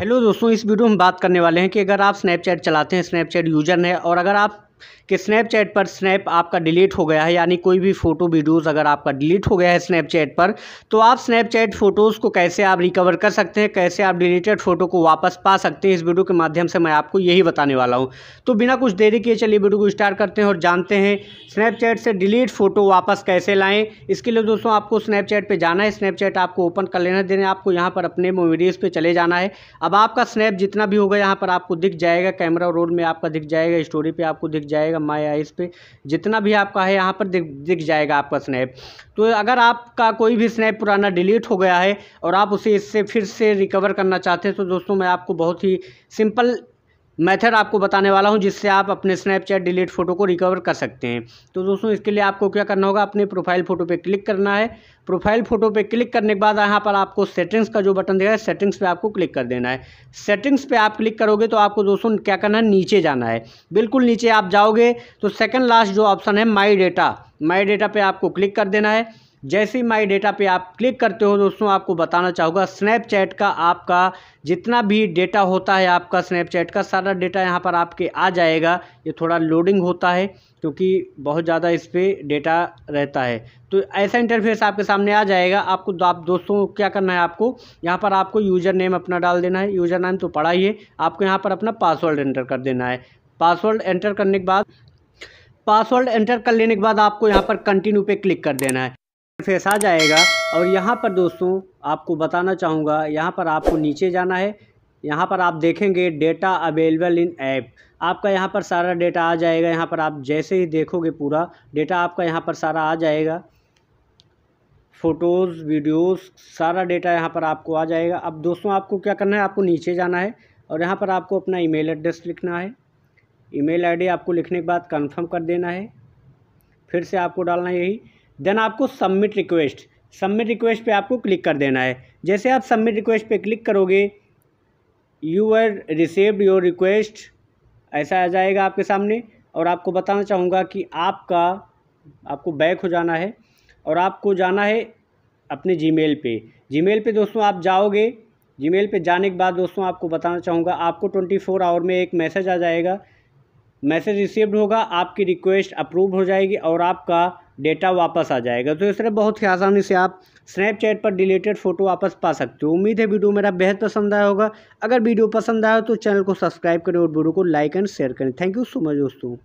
hello दोस्तों इस video में बात करने वाले हैं कि अगर आप स्नैपचैट चलाते हैं स्नैपचैट यूजर हैं और अगर आप कि स्नैपचैट पर स्नैप आपका डिलीट हो गया है यानी कोई भी फ़ोटो वीडियोस अगर आपका डिलीट हो गया है स्नैपचैट पर तो आप स्नैपचैट फ़ोटोज़ को कैसे आप रिकवर कर सकते हैं कैसे आप डिलीटेड फ़ोटो को वापस पा सकते हैं इस वीडियो के माध्यम से मैं आपको यही बताने वाला हूँ तो बिना कुछ देरी किए चलिए वीडियो को स्टार्ट करते हैं और जानते हैं स्नैपचैट से डिलीट फ़ोटो वापस कैसे लाएँ इसके लिए दोस्तों आपको स्नैपचैट पर जाना है स्नैपचैट आपको ओपन कर लेना देने आपको यहाँ पर अपने मोवीडियोज़ पर चले जाना है अब आपका स्नैप जितना भी होगा यहाँ पर आपको दिख जाएगा कैमरा रोल में आपका दिख जाएगा स्टोरी पर आपको दिख जाएगा माई आइस पे जितना भी आपका है यहाँ पर दिख दिख जाएगा आपका स्नैप तो अगर आपका कोई भी स्नैप पुराना डिलीट हो गया है और आप उसे इससे फिर से रिकवर करना चाहते हैं तो दोस्तों मैं आपको बहुत ही सिंपल मेथड आपको बताने वाला हूं जिससे आप अपने स्नैपचैट डिलीट फ़ोटो को रिकवर कर सकते हैं तो दोस्तों इसके लिए आपको क्या करना होगा अपने प्रोफाइल फ़ोटो पे क्लिक करना है प्रोफाइल फ़ोटो पे क्लिक करने के बाद यहाँ पर आपको सेटिंग्स का जो बटन देगा है सेटिंग्स पे आपको क्लिक कर देना है सेटिंग्स पर आप क्लिक करोगे तो आपको दोस्तों क्या करना है नीचे जाना है बिल्कुल नीचे आप जाओगे तो सेकेंड लास्ट जो ऑप्शन है माई डेटा माई डेटा पर आपको क्लिक कर देना है जैसे ही माई डेटा पे आप क्लिक करते हो दोस्तों आपको बताना चाहूँगा स्नैपचैट का आपका जितना भी डेटा होता है आपका स्नैपचैट का सारा डेटा यहाँ पर आपके आ जाएगा ये थोड़ा लोडिंग होता है क्योंकि बहुत ज़्यादा इस पर डेटा रहता है तो ऐसा इंटरफेस आपके सामने आ जाएगा आपको आप दोस्तों क्या करना है आपको यहाँ पर आपको यूज़र नेम अपना डाल देना है यूज़र नेम तो पड़ा ही है आपको यहाँ पर अपना पासवर्ड एंटर कर देना है पासवर्ड एंटर करने के बाद पासवर्ड एंटर कर लेने के बाद आपको यहाँ पर कंटिन्यू पे क्लिक कर देना है फेस आ जाएगा और यहाँ पर दोस्तों आपको बताना चाहूँगा यहाँ पर आपको नीचे जाना है यहाँ पर आप देखेंगे डेटा अवेलेबल इन ऐप आपका यहाँ पर सारा डेटा आ जाएगा यहाँ पर आप जैसे ही देखोगे पूरा डेटा आपका यहाँ पर सारा आ जाएगा फ़ोटोज़ वीडियोस सारा डेटा यहाँ पर आपको आ जाएगा अब दोस्तों आपको क्या करना है आपको नीचे जाना है और यहाँ पर आपको अपना ईमेल एड्रेस लिखना है ईमेल आईडी आपको लिखने के बाद कंफर्म कर देना है फिर से आपको डालना यही देन आपको सबमिट रिक्वेस्ट सबमिट रिक्वेस्ट पे आपको क्लिक कर देना है जैसे आप सबमिट रिक्वेस्ट पे क्लिक करोगे you are received your request ऐसा आ जाएगा आपके सामने और आपको बताना चाहूँगा कि आपका आपको बैक हो जाना है और आपको जाना है अपने पर जी मेल पर दोस्तों आप जाओगे मेल पर जाने के बाद दोस्तों आपको बताना चाहूँगा आपको ट्वेंटी फोर आवर में एक मैसेज आ जाएगा मैसेज रिसीव्ड होगा आपकी रिक्वेस्ट अप्रूव हो जाएगी और आपका डेटा वापस आ जाएगा तो इस तरह बहुत ही आसानी से आप स्नैपचैट पर डिलीटेड फ़ोटो वापस पा सकते हो उम्मीद है वीडियो मेरा बेहद पसंद आया होगा अगर वीडियो पसंद आया हो तो चैनल को सब्सक्राइब करें और वीडियो को लाइक एंड शेयर करें थैंक यू सो मच दोस्तों